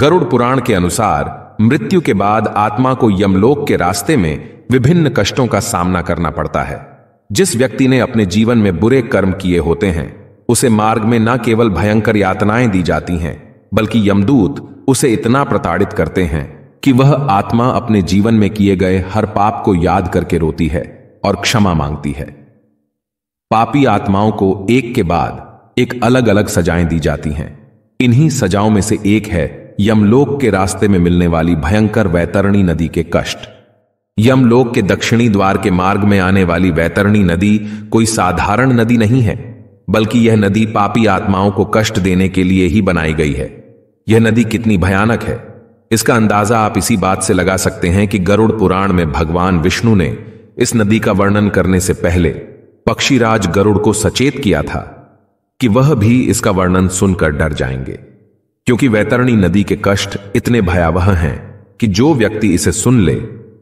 गरुड़ पुराण के अनुसार मृत्यु के बाद आत्मा को यमलोक के रास्ते में विभिन्न कष्टों का सामना करना पड़ता है जिस व्यक्ति ने अपने जीवन में बुरे कर्म किए होते हैं उसे मार्ग में न केवल भयंकर यातनाएं दी जाती हैं बल्कि यमदूत उसे इतना प्रताड़ित करते हैं कि वह आत्मा अपने जीवन में किए गए हर पाप को याद करके रोती है और क्षमा मांगती है पापी आत्माओं को एक के बाद एक अलग अलग सजाएं दी जाती हैं इन्हीं सजाओं में से एक है यमलोक के रास्ते में मिलने वाली भयंकर वैतरणी नदी के कष्ट यमलोक के दक्षिणी द्वार के मार्ग में आने वाली वैतरणी नदी कोई साधारण नदी नहीं है बल्कि यह नदी पापी आत्माओं को कष्ट देने के लिए ही बनाई गई है यह नदी कितनी भयानक है इसका अंदाजा आप इसी बात से लगा सकते हैं कि गरुड़ पुराण में भगवान विष्णु ने इस नदी का वर्णन करने से पहले पक्षीराज गरुड़ को सचेत किया था कि वह भी इसका वर्णन सुनकर डर जाएंगे क्योंकि वैतरणी नदी के कष्ट इतने भयावह हैं कि जो व्यक्ति इसे सुन ले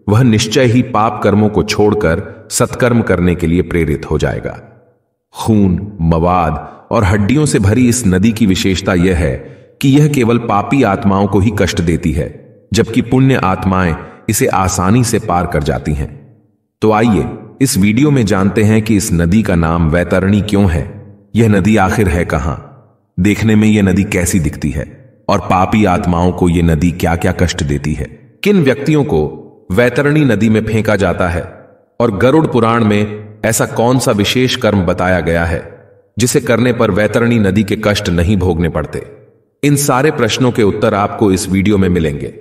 वह निश्चय ही पाप कर्मों को छोड़कर सत्कर्म करने के लिए प्रेरित हो जाएगा खून मवाद और हड्डियों से भरी इस नदी की विशेषता यह है कि यह केवल पापी आत्माओं को ही कष्ट देती है जबकि पुण्य आत्माएं इसे आसानी से पार कर जाती हैं तो आइए इस वीडियो में जानते हैं कि इस नदी का नाम वैतरणी क्यों है यह नदी आखिर है कहां देखने में यह नदी कैसी दिखती है और पापी आत्माओं को यह नदी क्या क्या कष्ट देती है किन व्यक्तियों को वैतरणी नदी में फेंका जाता है और गरुड़ पुराण में ऐसा कौन सा विशेष कर्म बताया गया है जिसे करने पर वैतरणी नदी के कष्ट नहीं भोगने पड़ते इन सारे प्रश्नों के उत्तर आपको इस वीडियो में मिलेंगे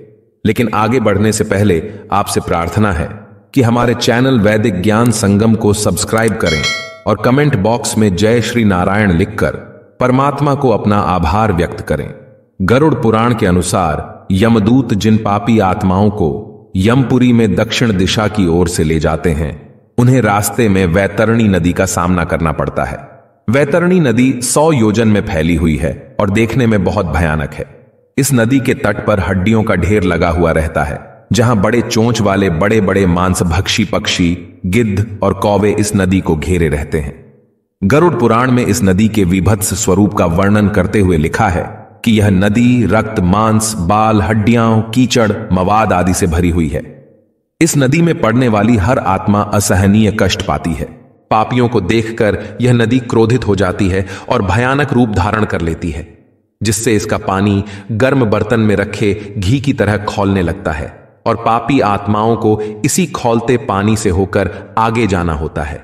लेकिन आगे बढ़ने से पहले आपसे प्रार्थना है कि हमारे चैनल वैदिक ज्ञान संगम को सब्सक्राइब करें और कमेंट बॉक्स में जय श्री नारायण लिखकर परमात्मा को अपना आभार व्यक्त करें गरुड़ पुराण के अनुसार यमदूत जिन पापी आत्माओं को यमपुरी में दक्षिण दिशा की ओर से ले जाते हैं उन्हें रास्ते में वैतरणी नदी का सामना करना पड़ता है वैतरणी नदी सौ योजन में फैली हुई है और देखने में बहुत भयानक है इस नदी के तट पर हड्डियों का ढेर लगा हुआ रहता है जहां बड़े चोंच वाले बड़े बड़े मांसभक्षी पक्षी गिद्ध और कौवे इस नदी को घेरे रहते हैं गरुड़ पुराण में इस नदी के विभत्स स्वरूप का वर्णन करते हुए लिखा है कि यह नदी रक्त मांस बाल हड्डियां कीचड़ मवाद आदि से भरी हुई है इस नदी में पड़ने वाली हर आत्मा असहनीय कष्ट पाती है पापियों को देखकर यह नदी क्रोधित हो जाती है और भयानक रूप धारण कर लेती है जिससे इसका पानी गर्म बर्तन में रखे घी की तरह खोलने लगता है और पापी आत्माओं को इसी खोलते पानी से होकर आगे जाना होता है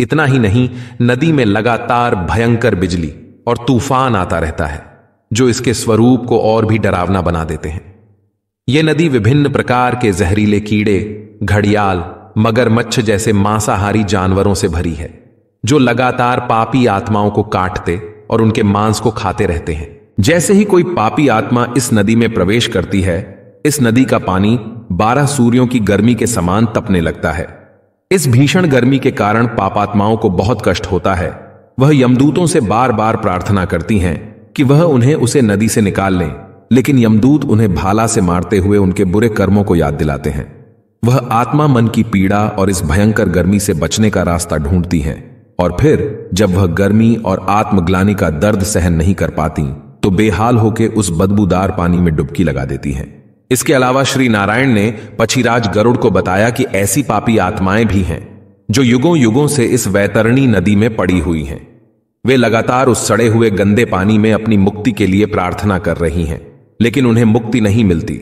इतना ही नहीं नदी में लगातार भयंकर बिजली और तूफान आता रहता है जो इसके स्वरूप को और भी डरावना बना देते हैं यह नदी विभिन्न प्रकार के जहरीले कीड़े घड़ियाल मगरमच्छ जैसे मांसाहारी जानवरों से भरी है जो लगातार पापी आत्माओं को काटते और उनके मांस को खाते रहते हैं जैसे ही कोई पापी आत्मा इस नदी में प्रवेश करती है इस नदी का पानी बारह सूर्यों की गर्मी के समान तपने लगता है इस भीषण गर्मी के कारण पापात्माओं को बहुत कष्ट होता है वह यमदूतों से बार बार प्रार्थना करती हैं कि वह उन्हें उसे नदी से निकाल लें लेकिन यमदूत उन्हें भाला से मारते हुए उनके बुरे कर्मों को याद दिलाते हैं वह आत्मा मन की पीड़ा और इस भयंकर गर्मी से बचने का रास्ता ढूंढती हैं और फिर जब वह गर्मी और आत्मग्लानी का दर्द सहन नहीं कर पाती तो बेहाल होकर उस बदबूदार पानी में डुबकी लगा देती हैं इसके अलावा श्री नारायण ने पछीराज गरुड़ को बताया कि ऐसी पापी आत्माएं भी हैं जो युगों युगों से इस वैतरणी नदी में पड़ी हुई हैं वे लगातार उस सड़े हुए गंदे पानी में अपनी मुक्ति के लिए प्रार्थना कर रही हैं लेकिन उन्हें मुक्ति नहीं मिलती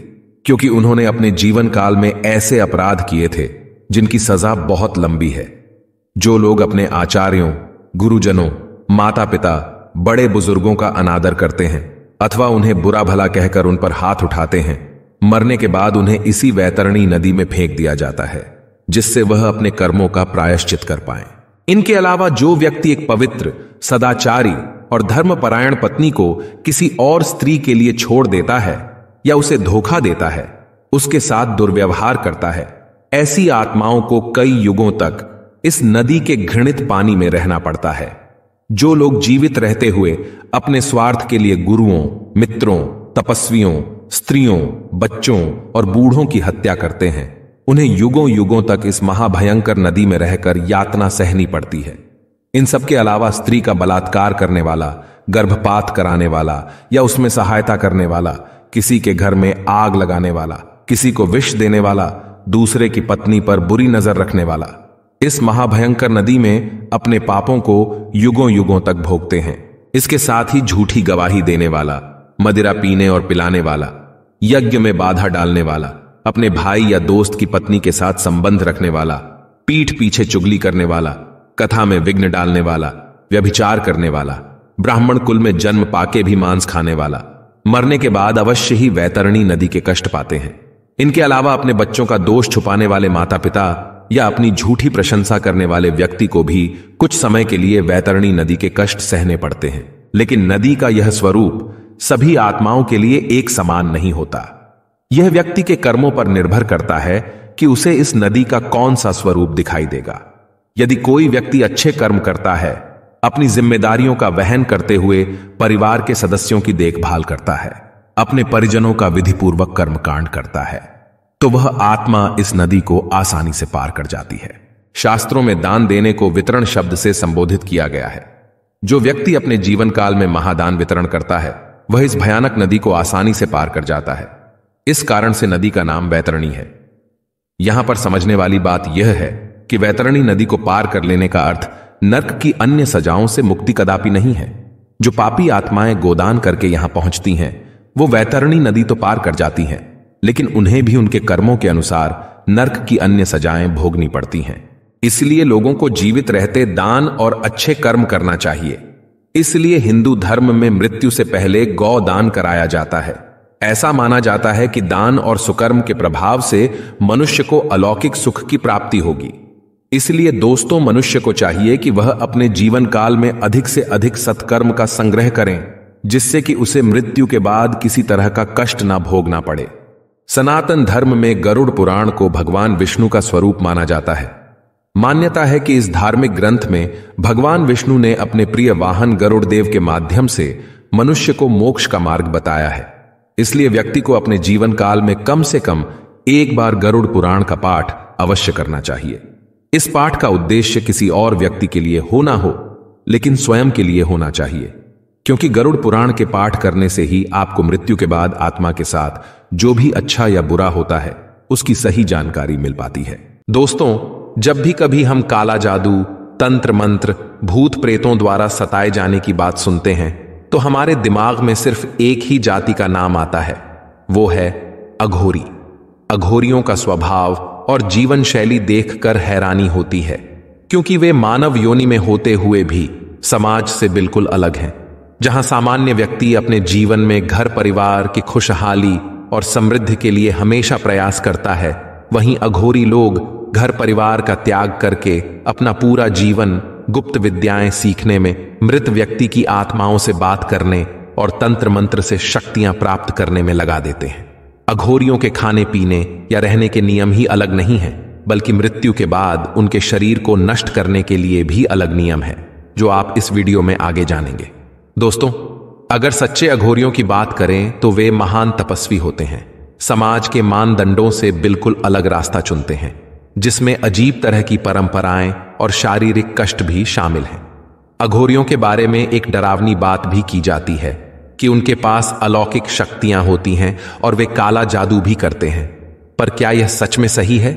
क्योंकि उन्होंने अपने जीवन काल में ऐसे अपराध किए थे जिनकी सजा बहुत लंबी है जो लोग अपने आचार्यों गुरुजनों माता पिता बड़े बुजुर्गों का अनादर करते हैं अथवा उन्हें बुरा भला कहकर उन पर हाथ उठाते हैं मरने के बाद उन्हें इसी वैतरणी नदी में फेंक दिया जाता है जिससे वह अपने कर्मों का प्रायश्चित कर पाएं। इनके अलावा जो व्यक्ति एक पवित्र सदाचारी और धर्मपरायण पत्नी को किसी और स्त्री के लिए छोड़ देता है या उसे धोखा देता है उसके साथ दुर्व्यवहार करता है ऐसी आत्माओं को कई युगों तक इस नदी के घृणित पानी में रहना पड़ता है जो लोग जीवित रहते हुए अपने स्वार्थ के लिए गुरुओं मित्रों तपस्वियों स्त्रियों बच्चों और बूढ़ों की हत्या करते हैं उन्हें युगों युगों तक इस महाभयंकर नदी में रहकर यातना सहनी पड़ती है इन सबके अलावा स्त्री का बलात्कार करने वाला गर्भपात कराने वाला या उसमें सहायता करने वाला किसी के घर में आग लगाने वाला किसी को विष देने वाला दूसरे की पत्नी पर बुरी नजर रखने वाला इस महाभयंकर नदी में अपने पापों को युगों युगों तक भोगते हैं इसके साथ ही झूठी गवाही देने वाला मदिरा पीने और पिलाने वाला यज्ञ में बाधा डालने वाला अपने भाई या दोस्त की पत्नी के साथ संबंध रखने वाला पीठ पीछे चुगली करने वाला कथा में विघ्न डालने वाला व्यभिचार करने वाला ब्राह्मण कुल में जन्म पाके भी मांस खाने वाला मरने के बाद अवश्य ही वैतरणी नदी के कष्ट पाते हैं इनके अलावा अपने बच्चों का दोष छुपाने वाले माता पिता या अपनी झूठी प्रशंसा करने वाले व्यक्ति को भी कुछ समय के लिए वैतरणी नदी के कष्ट सहने पड़ते हैं लेकिन नदी का यह स्वरूप सभी आत्माओं के लिए एक समान नहीं होता यह व्यक्ति के कर्मों पर निर्भर करता है कि उसे इस नदी का कौन सा स्वरूप दिखाई देगा यदि कोई व्यक्ति अच्छे कर्म करता है अपनी जिम्मेदारियों का वहन करते हुए परिवार के सदस्यों की देखभाल करता है अपने परिजनों का विधिपूर्वक कर्मकांड करता है तो वह आत्मा इस नदी को आसानी से पार कर जाती है शास्त्रों में दान देने को वितरण शब्द से संबोधित किया गया है जो व्यक्ति अपने जीवन काल में महादान वितरण करता है वह इस भयानक नदी को आसानी से पार कर जाता है इस कारण से नदी का नाम वैतरणी है यहां पर समझने वाली बात यह है कि वैतरणी नदी को पार कर लेने का अर्थ नर्क की अन्य सजाओं से मुक्ति कदापि नहीं है जो पापी आत्माएं गोदान करके यहां पहुंचती हैं वो वैतरणी नदी तो पार कर जाती हैं लेकिन उन्हें भी उनके कर्मों के अनुसार नर्क की अन्य सजाएं भोगनी पड़ती हैं इसलिए लोगों को जीवित रहते दान और अच्छे कर्म करना चाहिए इसलिए हिंदू धर्म में मृत्यु से पहले गौ दान कराया जाता है ऐसा माना जाता है कि दान और सुकर्म के प्रभाव से मनुष्य को अलौकिक सुख की प्राप्ति होगी इसलिए दोस्तों मनुष्य को चाहिए कि वह अपने जीवन काल में अधिक से अधिक सत्कर्म का संग्रह करें जिससे कि उसे मृत्यु के बाद किसी तरह का कष्ट ना भोगना पड़े सनातन धर्म में गरुड़ पुराण को भगवान विष्णु का स्वरूप माना जाता है मान्यता है कि इस धार्मिक ग्रंथ में भगवान विष्णु ने अपने प्रिय वाहन गरुड़ देव के माध्यम से मनुष्य को मोक्ष का मार्ग बताया है इसलिए व्यक्ति को अपने जीवन काल में कम से कम एक बार गरुड़ पुराण का पाठ अवश्य करना चाहिए इस पाठ का उद्देश्य किसी और व्यक्ति के लिए होना हो लेकिन स्वयं के लिए होना चाहिए क्योंकि गरुड़ पुराण के पाठ करने से ही आपको मृत्यु के बाद आत्मा के साथ जो भी अच्छा या बुरा होता है उसकी सही जानकारी मिल पाती है दोस्तों जब भी कभी हम काला जादू तंत्र मंत्र भूत प्रेतों द्वारा सताए जाने की बात सुनते हैं तो हमारे दिमाग में सिर्फ एक ही जाति का नाम आता है वो है अघोरी अघोरियों का स्वभाव और जीवन शैली देखकर हैरानी होती है क्योंकि वे मानव योनि में होते हुए भी समाज से बिल्कुल अलग हैं जहां सामान्य व्यक्ति अपने जीवन में घर परिवार की खुशहाली और समृद्धि के लिए हमेशा प्रयास करता है वहीं अघोरी लोग घर परिवार का त्याग करके अपना पूरा जीवन गुप्त विद्याएं सीखने में मृत व्यक्ति की आत्माओं से बात करने और तंत्र मंत्र से शक्तियां प्राप्त करने में लगा देते हैं अघोरियों के खाने पीने या रहने के नियम ही अलग नहीं है बल्कि मृत्यु के बाद उनके शरीर को नष्ट करने के लिए भी अलग नियम है जो आप इस वीडियो में आगे जानेंगे दोस्तों अगर सच्चे अघोरियों की बात करें तो वे महान तपस्वी होते हैं समाज के मानदंडों से बिल्कुल अलग रास्ता चुनते हैं जिसमें अजीब तरह की परंपराएं और शारीरिक कष्ट भी शामिल हैं अघोरियों के बारे में एक डरावनी बात भी की जाती है कि उनके पास अलौकिक शक्तियां होती हैं और वे काला जादू भी करते हैं पर क्या यह सच में सही है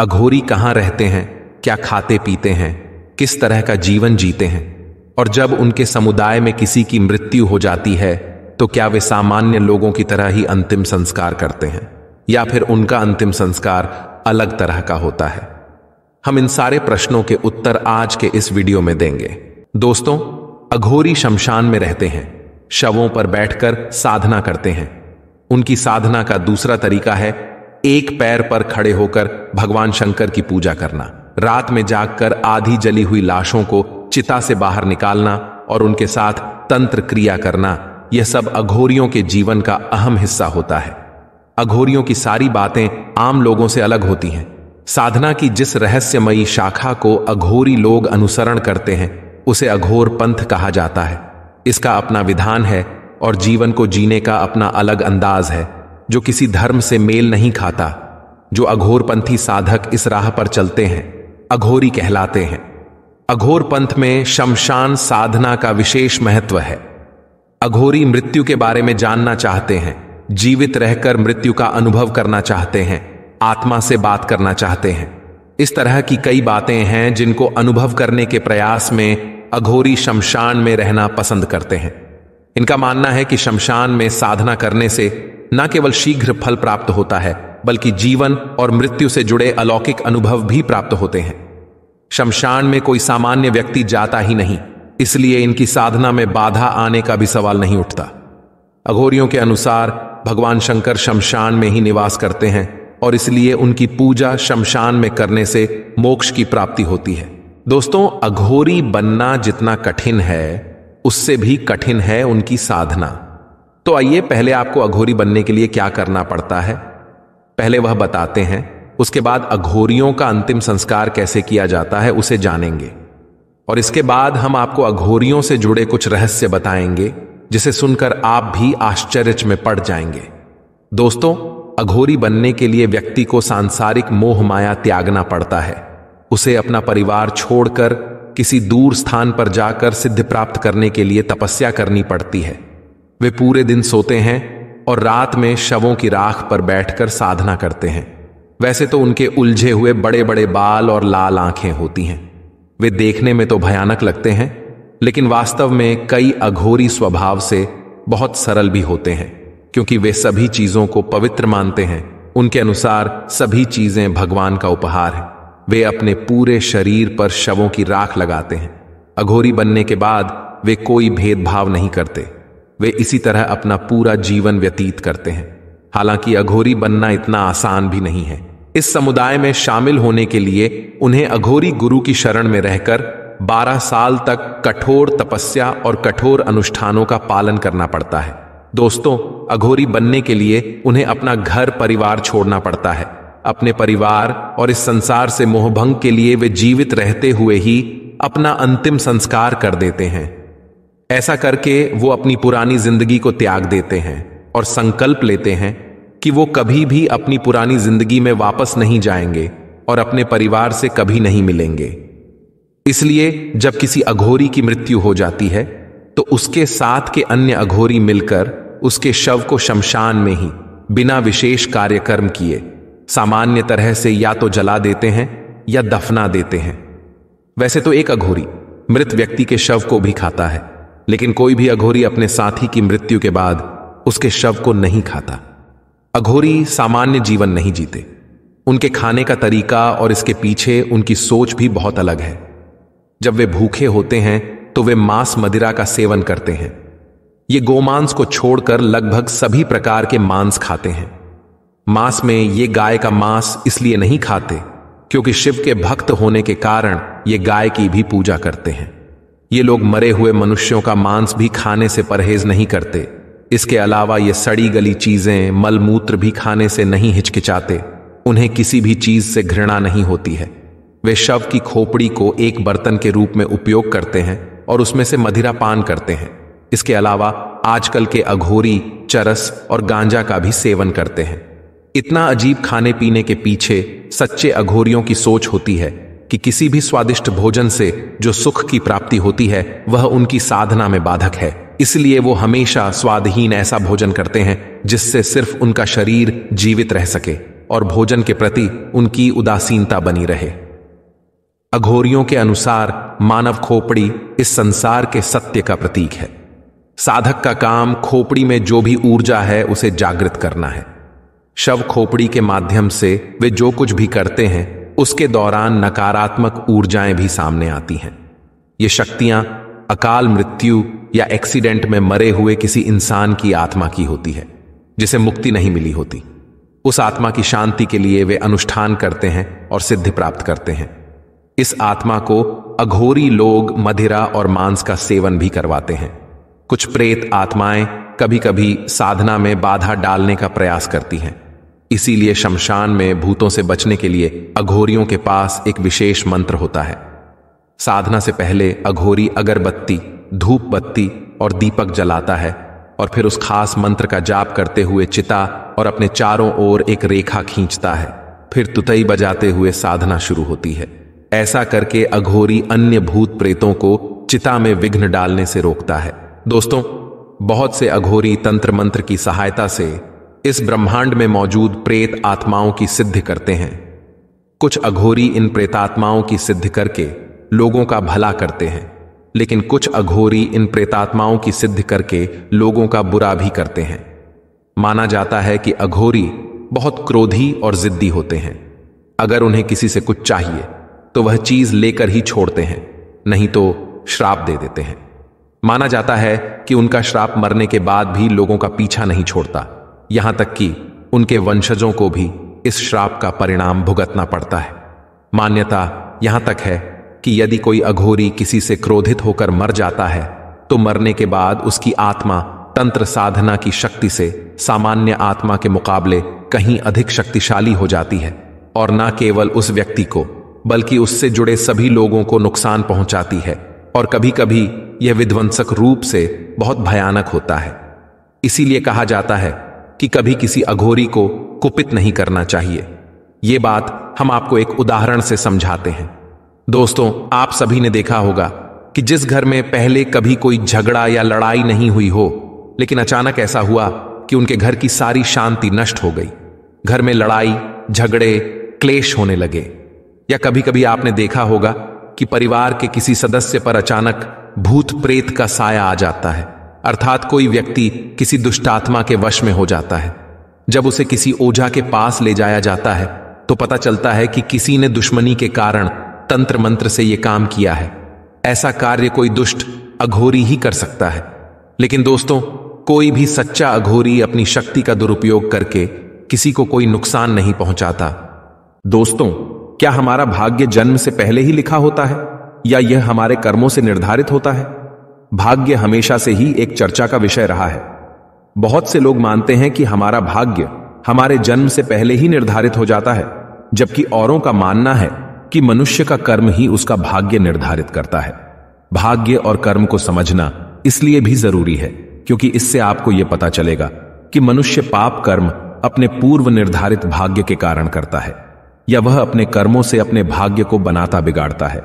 अघोरी कहाँ रहते हैं क्या खाते पीते हैं किस तरह का जीवन जीते हैं और जब उनके समुदाय में किसी की मृत्यु हो जाती है तो क्या वे सामान्य लोगों की तरह ही अंतिम संस्कार करते हैं या फिर उनका अंतिम संस्कार अलग तरह का होता है हम इन सारे प्रश्नों के उत्तर आज के इस वीडियो में देंगे दोस्तों अघोरी शमशान में रहते हैं शवों पर बैठकर साधना करते हैं उनकी साधना का दूसरा तरीका है एक पैर पर खड़े होकर भगवान शंकर की पूजा करना रात में जागकर आधी जली हुई लाशों को चिता से बाहर निकालना और उनके साथ तंत्र क्रिया करना यह सब अघोरियों के जीवन का अहम हिस्सा होता है अघोरियों की सारी बातें आम लोगों से अलग होती हैं साधना की जिस रहस्यमयी शाखा को अघोरी लोग अनुसरण करते हैं उसे अघोर पंथ कहा जाता है इसका अपना विधान है और जीवन को जीने का अपना अलग अंदाज है जो किसी धर्म से मेल नहीं खाता जो अघोरपंथी साधक इस राह पर चलते हैं अघोरी कहलाते हैं अघोर पंथ में शमशान साधना का विशेष महत्व है अघोरी मृत्यु के बारे में जानना चाहते हैं जीवित रहकर मृत्यु का अनुभव करना चाहते हैं आत्मा से बात करना चाहते हैं इस तरह की कई बातें हैं जिनको अनुभव करने के प्रयास में अघोरी शमशान में रहना पसंद करते हैं इनका मानना है कि शमशान में साधना करने से न केवल शीघ्र फल प्राप्त होता है बल्कि जीवन और मृत्यु से जुड़े अलौकिक अनुभव भी प्राप्त होते हैं शमशान में कोई सामान्य व्यक्ति जाता ही नहीं इसलिए इनकी साधना में बाधा आने का भी सवाल नहीं उठता अघोरियों के अनुसार भगवान शंकर शमशान में ही निवास करते हैं और इसलिए उनकी पूजा शमशान में करने से मोक्ष की प्राप्ति होती है दोस्तों अघोरी बनना जितना कठिन है उससे भी कठिन है उनकी साधना तो आइए पहले आपको अघोरी बनने के लिए क्या करना पड़ता है पहले वह बताते हैं उसके बाद अघोरियों का अंतिम संस्कार कैसे किया जाता है उसे जानेंगे और इसके बाद हम आपको अघोरियों से जुड़े कुछ रहस्य बताएंगे जिसे सुनकर आप भी आश्चर्य में पड़ जाएंगे दोस्तों अघोरी बनने के लिए व्यक्ति को सांसारिक मोह माया त्यागना पड़ता है उसे अपना परिवार छोड़कर किसी दूर स्थान पर जाकर सिद्ध प्राप्त करने के लिए तपस्या करनी पड़ती है वे पूरे दिन सोते हैं और रात में शवों की राख पर बैठकर साधना करते हैं वैसे तो उनके उलझे हुए बड़े बड़े बाल और लाल आंखें होती हैं वे देखने में तो भयानक लगते हैं लेकिन वास्तव में कई अघोरी स्वभाव से बहुत सरल भी होते हैं क्योंकि वे सभी चीजों को पवित्र मानते हैं उनके अनुसार सभी चीजें भगवान का उपहार है वे अपने पूरे शरीर पर शवों की राख लगाते हैं अघोरी बनने के बाद वे कोई भेदभाव नहीं करते वे इसी तरह अपना पूरा जीवन व्यतीत करते हैं हालांकि अघोरी बनना इतना आसान भी नहीं है इस समुदाय में शामिल होने के लिए उन्हें अघोरी गुरु की शरण में रहकर बारह साल तक कठोर तपस्या और कठोर अनुष्ठानों का पालन करना पड़ता है दोस्तों अघोरी बनने के लिए उन्हें अपना घर परिवार छोड़ना पड़ता है अपने परिवार और इस संसार से मोहभंग के लिए वे जीवित रहते हुए ही अपना अंतिम संस्कार कर देते हैं ऐसा करके वो अपनी पुरानी जिंदगी को त्याग देते हैं और संकल्प लेते हैं कि वो कभी भी अपनी पुरानी जिंदगी में वापस नहीं जाएंगे और अपने परिवार से कभी नहीं मिलेंगे इसलिए जब किसी अघोरी की मृत्यु हो जाती है तो उसके साथ के अन्य अघोरी मिलकर उसके शव को शमशान में ही बिना विशेष कार्यक्रम किए सामान्य तरह से या तो जला देते हैं या दफना देते हैं वैसे तो एक अघोरी मृत व्यक्ति के शव को भी खाता है लेकिन कोई भी अघोरी अपने साथी की मृत्यु के बाद उसके शव को नहीं खाता अघोरी सामान्य जीवन नहीं जीते उनके खाने का तरीका और इसके पीछे उनकी सोच भी बहुत अलग है जब वे भूखे होते हैं तो वे मांस मदिरा का सेवन करते हैं ये गोमांस को छोड़कर लगभग सभी प्रकार के मांस खाते हैं मांस में ये गाय का मांस इसलिए नहीं खाते क्योंकि शिव के भक्त होने के कारण ये गाय की भी पूजा करते हैं ये लोग मरे हुए मनुष्यों का मांस भी खाने से परहेज नहीं करते इसके अलावा ये सड़ी गली चीजें मलमूत्र भी खाने से नहीं हिचकिचाते उन्हें किसी भी चीज से घृणा नहीं होती है वे शव की खोपड़ी को एक बर्तन के रूप में उपयोग करते हैं और उसमें से मदिरा पान करते हैं इसके अलावा आजकल के अघोरी चरस और गांजा का भी सेवन करते हैं इतना अजीब खाने पीने के पीछे सच्चे अघोरियों की सोच होती है कि किसी भी स्वादिष्ट भोजन से जो सुख की प्राप्ति होती है वह उनकी साधना में बाधक है इसलिए वो हमेशा स्वादहीन ऐसा भोजन करते हैं जिससे सिर्फ उनका शरीर जीवित रह सके और भोजन के प्रति उनकी उदासीनता बनी रहे अघोरियों के अनुसार मानव खोपड़ी इस संसार के सत्य का प्रतीक है साधक का काम खोपड़ी में जो भी ऊर्जा है उसे जागृत करना है शव खोपड़ी के माध्यम से वे जो कुछ भी करते हैं उसके दौरान नकारात्मक ऊर्जाएं भी सामने आती हैं ये शक्तियां अकाल मृत्यु या एक्सीडेंट में मरे हुए किसी इंसान की आत्मा की होती है जिसे मुक्ति नहीं मिली होती उस आत्मा की शांति के लिए वे अनुष्ठान करते हैं और सिद्धि प्राप्त करते हैं इस आत्मा को अघोरी लोग मधिरा और मांस का सेवन भी करवाते हैं कुछ प्रेत आत्माएं कभी कभी साधना में बाधा डालने का प्रयास करती हैं इसीलिए शमशान में भूतों से बचने के लिए अघोरियों के पास एक विशेष मंत्र होता है साधना से पहले अघोरी अगरबत्ती धूप बत्ती और दीपक जलाता है और फिर उस खास मंत्र का जाप करते हुए चिता और अपने चारों ओर एक रेखा खींचता है फिर तुतई बजाते हुए साधना शुरू होती है ऐसा करके अघोरी अन्य भूत प्रेतों को चिता में विघ्न डालने से रोकता है दोस्तों बहुत से अघोरी तंत्र मंत्र की सहायता से इस ब्रह्मांड में मौजूद प्रेत आत्माओं की सिद्ध करते हैं कुछ अघोरी इन प्रेतात्माओं की सिद्ध करके लोगों का भला करते हैं लेकिन कुछ अघोरी इन प्रेतात्माओं की सिद्ध करके लोगों का बुरा भी करते हैं माना जाता है कि अघोरी बहुत क्रोधी और जिद्दी होते हैं अगर उन्हें किसी से कुछ चाहिए तो वह चीज लेकर ही छोड़ते हैं नहीं तो श्राप दे देते हैं माना जाता है कि उनका श्राप मरने के बाद भी लोगों का पीछा नहीं छोड़ता यहां तक कि उनके वंशजों को भी इस श्राप का परिणाम भुगतना पड़ता है मान्यता यहां तक है कि यदि कोई अघोरी किसी से क्रोधित होकर मर जाता है तो मरने के बाद उसकी आत्मा तंत्र साधना की शक्ति से सामान्य आत्मा के मुकाबले कहीं अधिक शक्तिशाली हो जाती है और न केवल उस व्यक्ति को बल्कि उससे जुड़े सभी लोगों को नुकसान पहुंचाती है और कभी कभी यह विध्वंसक रूप से बहुत भयानक होता है इसीलिए कहा जाता है कि कभी किसी अघोरी को कुपित नहीं करना चाहिए यह बात हम आपको एक उदाहरण से समझाते हैं दोस्तों आप सभी ने देखा होगा कि जिस घर में पहले कभी कोई झगड़ा या लड़ाई नहीं हुई हो लेकिन अचानक ऐसा हुआ कि उनके घर की सारी शांति नष्ट हो गई घर में लड़ाई झगड़े क्लेश होने लगे या कभी कभी आपने देखा होगा कि परिवार के किसी सदस्य पर अचानक भूत प्रेत का साया आ जाता है अर्थात कोई व्यक्ति किसी दुष्टात्मा के वश में हो जाता है जब उसे किसी ओझा के पास ले जाया जाता है तो पता चलता है कि किसी ने दुश्मनी के कारण तंत्र मंत्र से यह काम किया है ऐसा कार्य कोई दुष्ट अघोरी ही कर सकता है लेकिन दोस्तों कोई भी सच्चा अघोरी अपनी शक्ति का दुरुपयोग करके किसी को कोई नुकसान नहीं पहुंचाता दोस्तों क्या हमारा भाग्य जन्म से पहले ही लिखा होता है या यह हमारे कर्मों से निर्धारित होता है भाग्य हमेशा से ही एक चर्चा का विषय रहा है बहुत से लोग मानते हैं कि हमारा भाग्य हमारे जन्म से पहले ही निर्धारित हो जाता है जबकि औरों का मानना है कि मनुष्य का कर्म ही उसका भाग्य निर्धारित करता है भाग्य और कर्म को समझना इसलिए भी जरूरी है क्योंकि इससे आपको यह पता चलेगा कि मनुष्य पाप कर्म अपने पूर्व निर्धारित भाग्य के कारण करता है या वह अपने कर्मों से अपने भाग्य को बनाता बिगाड़ता है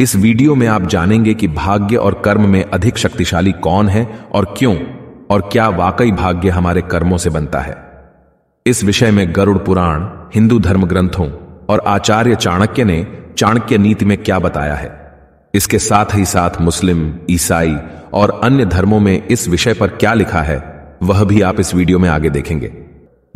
इस वीडियो में आप जानेंगे कि भाग्य और कर्म में अधिक शक्तिशाली कौन है और क्यों और क्या वाकई भाग्य हमारे कर्मों से बनता है इस विषय में गरुड़ पुराण हिंदू धर्म ग्रंथों और आचार्य चाणक्य ने चाणक्य नीति में क्या बताया है इसके साथ ही साथ मुस्लिम ईसाई और अन्य धर्मों में इस विषय पर क्या लिखा है वह भी आप इस वीडियो में आगे देखेंगे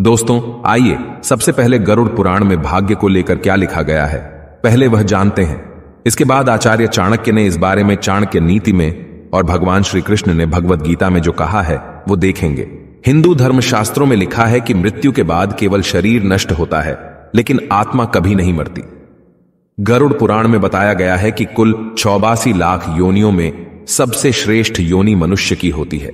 दोस्तों आइए सबसे पहले गरुड़ पुराण में भाग्य को लेकर क्या लिखा गया है पहले वह जानते हैं इसके बाद आचार्य चाणक्य ने इस बारे में चाणक्य नीति में और भगवान श्री कृष्ण ने भगवत गीता में जो कहा है वो देखेंगे हिंदू धर्म शास्त्रों में लिखा है कि मृत्यु के बाद केवल शरीर नष्ट होता है लेकिन आत्मा कभी नहीं मरती गरुड़ पुराण में बताया गया है कि कुल चौबासी लाख योनियों में सबसे श्रेष्ठ योनि मनुष्य की होती है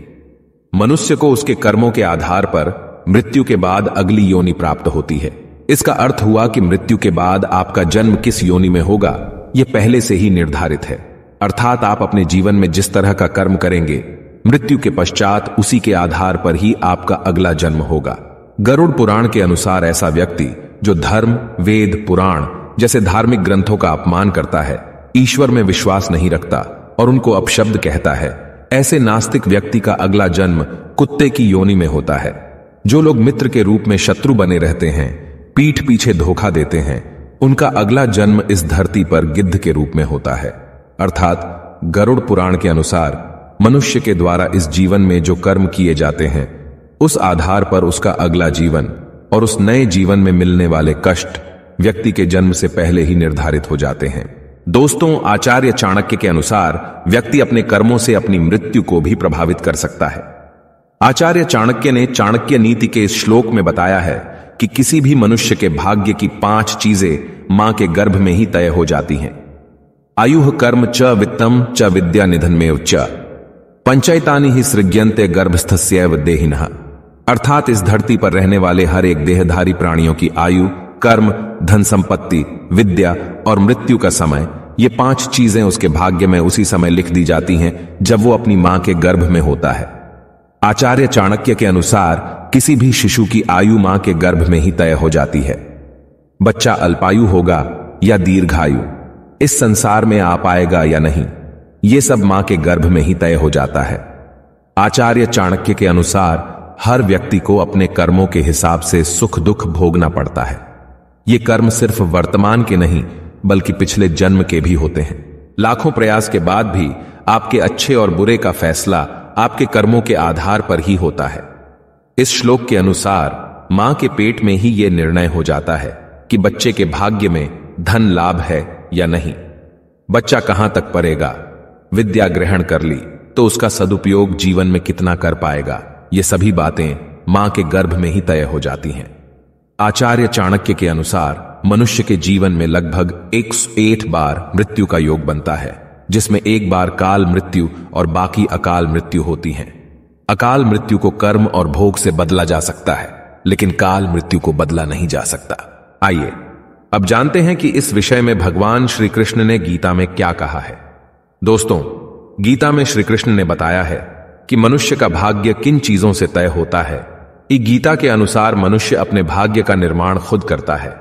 मनुष्य को उसके कर्मों के आधार पर मृत्यु के बाद अगली योनि प्राप्त होती है इसका अर्थ हुआ कि मृत्यु के बाद आपका जन्म किस योनि में होगा यह पहले से ही निर्धारित है अर्थात आप अपने जीवन में जिस तरह का कर्म करेंगे मृत्यु के पश्चात उसी के आधार पर ही आपका अगला जन्म होगा गरुड़ पुराण के अनुसार ऐसा व्यक्ति जो धर्म वेद पुराण जैसे धार्मिक ग्रंथों का अपमान करता है ईश्वर में विश्वास नहीं रखता और उनको अपशब्द कहता है ऐसे नास्तिक व्यक्ति का अगला जन्म कुत्ते की योनि में होता है जो लोग मित्र के रूप में शत्रु बने रहते हैं पीठ पीछे धोखा देते हैं उनका अगला जन्म इस धरती पर गिद्ध के रूप में होता है अर्थात गरुड़ पुराण के अनुसार मनुष्य के द्वारा इस जीवन में जो कर्म किए जाते हैं उस आधार पर उसका अगला जीवन और उस नए जीवन में मिलने वाले कष्ट व्यक्ति के जन्म से पहले ही निर्धारित हो जाते हैं दोस्तों आचार्य चाणक्य के अनुसार व्यक्ति अपने कर्मों से अपनी मृत्यु को भी प्रभावित कर सकता है आचार्य चाणक्य ने चाणक्य नीति के इस श्लोक में बताया है कि किसी भी मनुष्य के भाग्य की पांच चीजें मां के गर्भ में ही तय हो जाती हैं आयु कर्म च वित्तम च विद्या निधन में उच्च पंचायतानी ही सृज्ञंते गर्भस्थ सैव देहिन अर्थात इस धरती पर रहने वाले हर एक देहधारी प्राणियों की आयु कर्म धन संपत्ति विद्या और मृत्यु का समय ये पांच चीजें उसके भाग्य में उसी समय लिख दी जाती हैं जब वो अपनी मां के गर्भ में होता है आचार्य चाणक्य के अनुसार किसी भी शिशु की आयु मां के गर्भ में ही तय हो जाती है बच्चा अल्पायु होगा या दीर्घायु इस संसार में आ पाएगा या नहीं ये सब मां के गर्भ में ही तय हो जाता है आचार्य चाणक्य के अनुसार हर व्यक्ति को अपने कर्मों के हिसाब से सुख दुख भोगना पड़ता है ये कर्म सिर्फ वर्तमान के नहीं बल्कि पिछले जन्म के भी होते हैं लाखों प्रयास के बाद भी आपके अच्छे और बुरे का फैसला आपके कर्मों के आधार पर ही होता है इस श्लोक के अनुसार मां के पेट में ही यह निर्णय हो जाता है कि बच्चे के भाग्य में धन लाभ है या नहीं बच्चा कहां तक पड़ेगा विद्या ग्रहण कर ली तो उसका सदुपयोग जीवन में कितना कर पाएगा ये सभी बातें मां के गर्भ में ही तय हो जाती हैं आचार्य चाणक्य के अनुसार मनुष्य के जीवन में लगभग 108 बार मृत्यु का योग बनता है जिसमें एक बार काल मृत्यु और बाकी अकाल मृत्यु होती हैं अकाल मृत्यु को कर्म और भोग से बदला जा सकता है लेकिन काल मृत्यु को बदला नहीं जा सकता आइए अब जानते हैं कि इस विषय में भगवान श्री कृष्ण ने गीता में क्या कहा है दोस्तों गीता में श्री कृष्ण ने बताया है कि मनुष्य का भाग्य किन चीजों से तय होता है इस गीता के अनुसार मनुष्य अपने भाग्य का निर्माण खुद करता है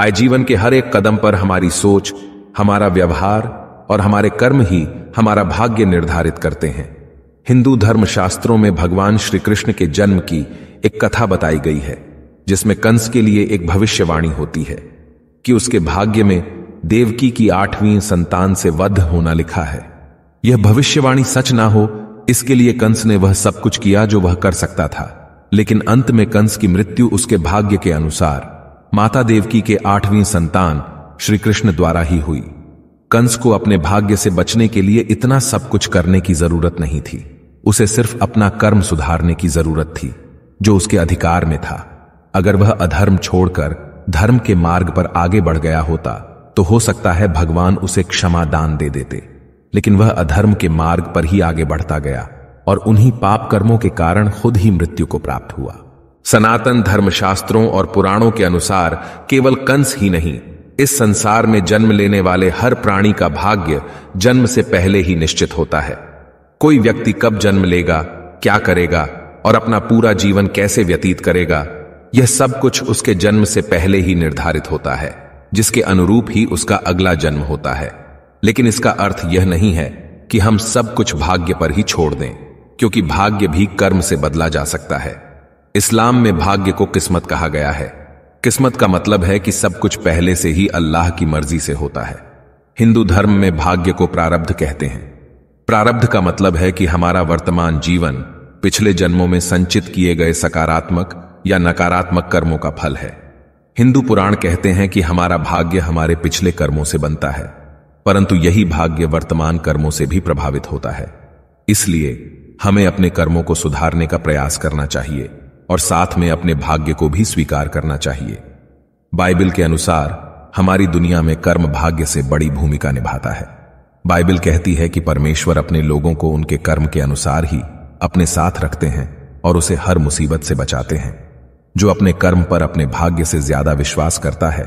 आय जीवन के हर एक कदम पर हमारी सोच हमारा व्यवहार और हमारे कर्म ही हमारा भाग्य निर्धारित करते हैं हिंदू धर्म शास्त्रों में भगवान श्री कृष्ण के जन्म की एक कथा बताई गई है जिसमें कंस के लिए एक भविष्यवाणी होती है कि उसके भाग्य में देवकी की आठवीं संतान से वध होना लिखा है यह भविष्यवाणी सच ना हो इसके लिए कंस ने वह सब कुछ किया जो वह कर सकता था लेकिन अंत में कंस की मृत्यु उसके भाग्य के अनुसार माता देवकी के आठवीं संतान श्री कृष्ण द्वारा ही हुई कंस को अपने भाग्य से बचने के लिए इतना सब कुछ करने की जरूरत नहीं थी उसे सिर्फ अपना कर्म सुधारने की जरूरत थी जो उसके अधिकार में था अगर वह अधर्म छोड़कर धर्म के मार्ग पर आगे बढ़ गया होता तो हो सकता है भगवान उसे क्षमा दान दे देते लेकिन वह अधर्म के मार्ग पर ही आगे बढ़ता गया और उन्हीं पाप कर्मों के कारण खुद ही मृत्यु को प्राप्त हुआ सनातन धर्मशास्त्रों और पुराणों के अनुसार केवल कंस ही नहीं इस संसार में जन्म लेने वाले हर प्राणी का भाग्य जन्म से पहले ही निश्चित होता है कोई व्यक्ति कब जन्म लेगा क्या करेगा और अपना पूरा जीवन कैसे व्यतीत करेगा यह सब कुछ उसके जन्म से पहले ही निर्धारित होता है जिसके अनुरूप ही उसका अगला जन्म होता है लेकिन इसका अर्थ यह नहीं है कि हम सब कुछ भाग्य पर ही छोड़ दें क्योंकि भाग्य भी कर्म से बदला जा सकता है इस्लाम में भाग्य को किस्मत कहा गया है किस्मत का मतलब है कि सब कुछ पहले से ही अल्लाह की मर्जी से होता है हिंदू धर्म में भाग्य को प्रारब्ध कहते हैं प्रारब्ध का मतलब है कि हमारा वर्तमान जीवन पिछले जन्मों में संचित किए गए सकारात्मक या नकारात्मक कर्मों का फल है हिंदू पुराण कहते हैं कि हमारा भाग्य हमारे पिछले कर्मों से बनता है परंतु यही भाग्य वर्तमान कर्मों से भी प्रभावित होता है इसलिए हमें अपने कर्मों को सुधारने का प्रयास करना चाहिए और साथ में अपने भाग्य को भी स्वीकार करना चाहिए बाइबल के अनुसार हमारी दुनिया में कर्म भाग्य से बड़ी भूमिका निभाता है बाइबल कहती है कि परमेश्वर अपने लोगों को उनके कर्म के अनुसार ही अपने साथ रखते हैं और उसे हर मुसीबत से बचाते हैं जो अपने कर्म पर अपने भाग्य से ज्यादा विश्वास करता है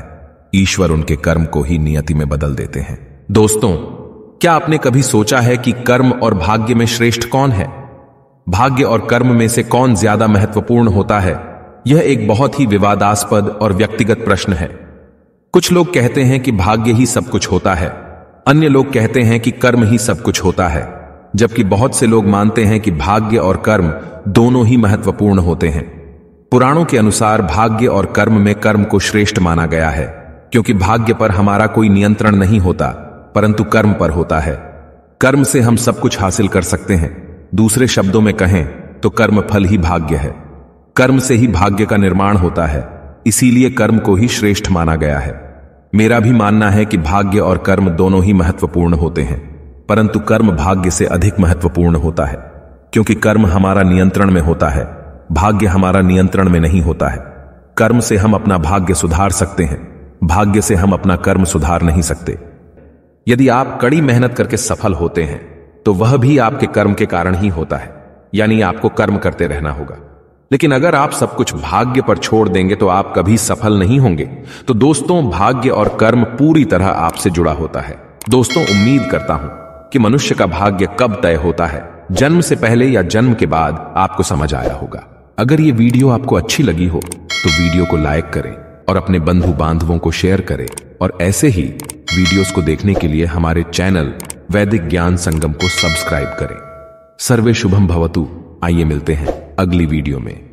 ईश्वर उनके कर्म को ही नियति में बदल देते हैं दोस्तों क्या आपने कभी सोचा है कि कर्म और भाग्य में श्रेष्ठ कौन है भाग्य और कर्म में से कौन ज्यादा महत्वपूर्ण होता है यह एक बहुत ही विवादास्पद और व्यक्तिगत प्रश्न है कुछ लोग कहते हैं कि भाग्य ही सब कुछ होता है अन्य लोग कहते हैं कि कर्म ही सब कुछ होता है जबकि बहुत से लोग मानते हैं कि भाग्य और कर्म दोनों ही महत्वपूर्ण होते हैं पुराणों के अनुसार भाग्य और कर्म में कर्म को श्रेष्ठ माना गया है क्योंकि भाग्य पर हमारा कोई नियंत्रण नहीं होता परंतु कर्म पर होता है कर्म से हम सब कुछ हासिल कर सकते हैं दूसरे शब्दों में कहें तो कर्म फल ही भाग्य है कर्म से ही भाग्य का निर्माण होता है इसीलिए कर्म को ही श्रेष्ठ माना गया है मेरा भी मानना है कि भाग्य और कर्म दोनों ही महत्वपूर्ण होते हैं परंतु कर्म भाग्य से अधिक महत्वपूर्ण होता है क्योंकि कर्म हमारा नियंत्रण में होता है भाग्य हमारा नियंत्रण में नहीं होता है कर्म से हम अपना भाग्य सुधार सकते हैं भाग्य से हम अपना कर्म सुधार नहीं सकते यदि आप कड़ी मेहनत करके सफल होते हैं तो वह भी आपके कर्म के कारण ही होता है यानी आपको कर्म करते रहना होगा लेकिन अगर आप सब कुछ भाग्य पर छोड़ देंगे तो आप कभी सफल नहीं होंगे तो दोस्तों भाग्य और कर्म पूरी तरह आपसे जुड़ा होता है दोस्तों उम्मीद करता हूं कि मनुष्य का भाग्य कब तय होता है जन्म से पहले या जन्म के बाद आपको समझ आया होगा अगर ये वीडियो आपको अच्छी लगी हो तो वीडियो को लाइक करें और अपने बंधु बांधवों को शेयर करें और ऐसे ही वीडियोस को देखने के लिए हमारे चैनल वैदिक ज्ञान संगम को सब्सक्राइब करें सर्वे शुभम भवतु आइए मिलते हैं अगली वीडियो में